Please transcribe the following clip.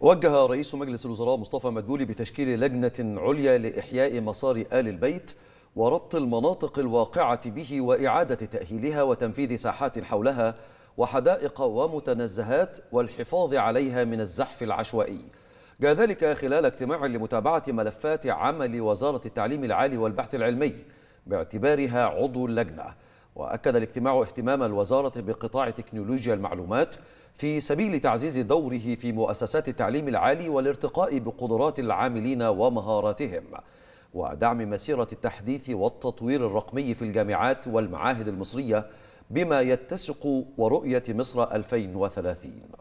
وجه رئيس مجلس الوزراء مصطفى مدبولي بتشكيل لجنة عليا لإحياء مسار آل البيت وربط المناطق الواقعة به وإعادة تأهيلها وتنفيذ ساحات حولها وحدائق ومتنزهات والحفاظ عليها من الزحف العشوائي جاء ذلك خلال اجتماع لمتابعة ملفات عمل وزارة التعليم العالي والبحث العلمي باعتبارها عضو اللجنة وأكد الاجتماع اهتمام الوزارة بقطاع تكنولوجيا المعلومات في سبيل تعزيز دوره في مؤسسات التعليم العالي والارتقاء بقدرات العاملين ومهاراتهم ودعم مسيرة التحديث والتطوير الرقمي في الجامعات والمعاهد المصرية بما يتسق ورؤية مصر 2030